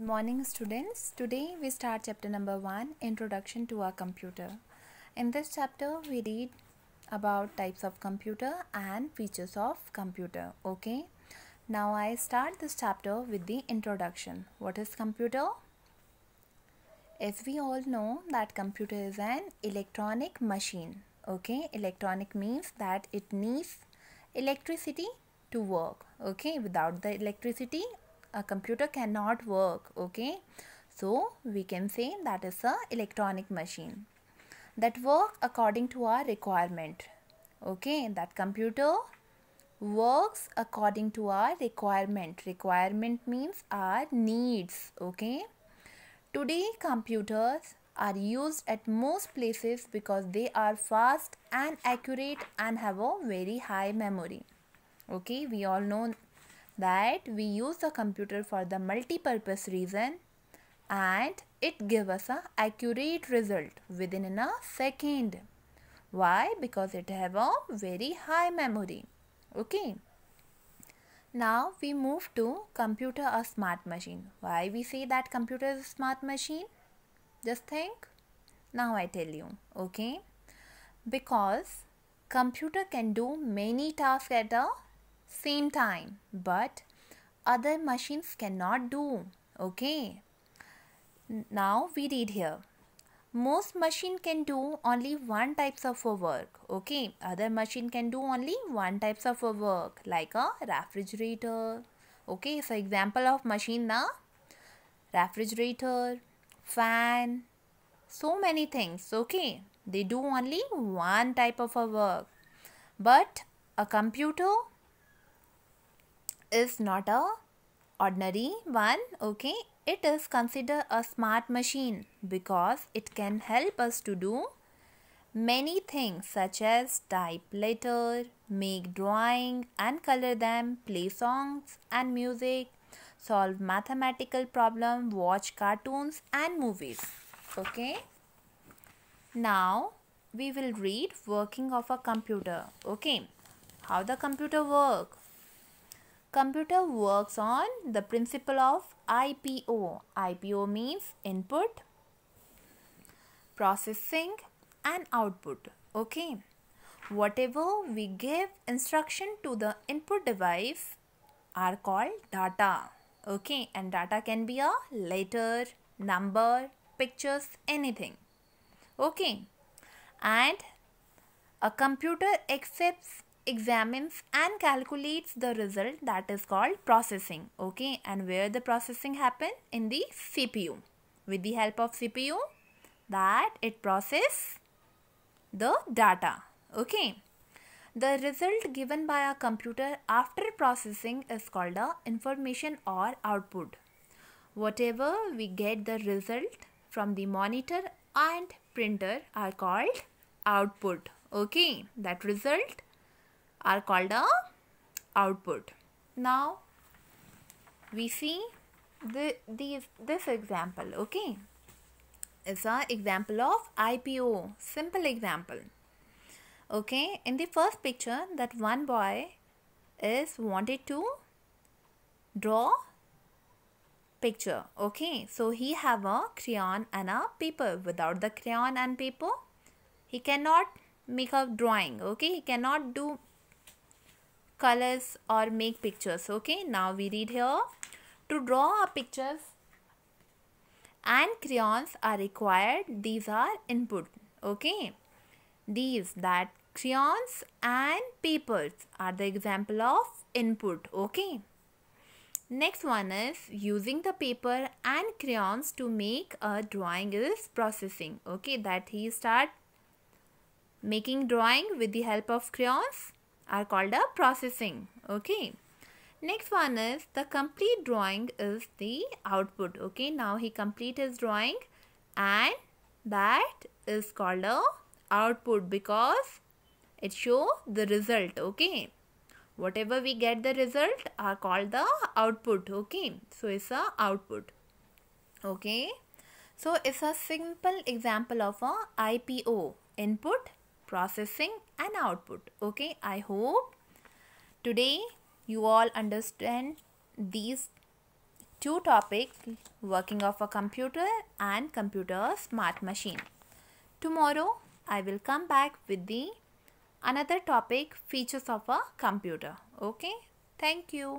Good morning students. Today we start chapter number 1 Introduction to a Computer. In this chapter we read about types of computer and features of computer. Okay. Now I start this chapter with the introduction. What is computer? As we all know that computer is an electronic machine. Okay. Electronic means that it needs electricity to work. Okay. Without the electricity a computer cannot work okay so we can say that is a electronic machine that work according to our requirement okay that computer works according to our requirement requirement means our needs okay today computers are used at most places because they are fast and accurate and have a very high memory okay we all know that we use the computer for the multi-purpose reason and it give us a accurate result within a second. Why? Because it have a very high memory. Okay. Now we move to computer a smart machine. Why we say that computer is a smart machine? Just think. Now I tell you. Okay. Because computer can do many tasks at a same time but other machines cannot do okay now we read here most machine can do only one types of work okay other machine can do only one types of work like a refrigerator okay so example of machine na refrigerator fan so many things okay they do only one type of a work but a computer is not a ordinary one okay it is considered a smart machine because it can help us to do many things such as type letter, make drawing and color them, play songs and music, solve mathematical problem, watch cartoons and movies. Okay. Now we will read working of a computer. Okay. How the computer work? Computer works on the principle of IPO. IPO means input, processing and output. Okay. Whatever we give instruction to the input device are called data. Okay. And data can be a letter, number, pictures, anything. Okay. And a computer accepts examines and calculates the result that is called processing okay and where the processing happen in the cpu with the help of cpu that it process the data okay the result given by a computer after processing is called a information or output whatever we get the result from the monitor and printer are called output okay that result are called a output. Now we see the, these, this example okay it's an example of IPO simple example okay in the first picture that one boy is wanted to draw picture okay so he have a crayon and a paper without the crayon and paper he cannot make a drawing okay he cannot do colors or make pictures okay now we read here to draw pictures and crayons are required these are input okay these that crayons and papers are the example of input okay next one is using the paper and crayons to make a drawing is processing okay that he start making drawing with the help of crayons are called a processing. Okay. Next one is the complete drawing is the output. Okay. Now he complete his drawing and that is called a output because it show the result. Okay. Whatever we get the result are called the output. Okay. So it's a output. Okay. So it's a simple example of a IPO input processing and output okay i hope today you all understand these two topics working of a computer and computer smart machine tomorrow i will come back with the another topic features of a computer okay thank you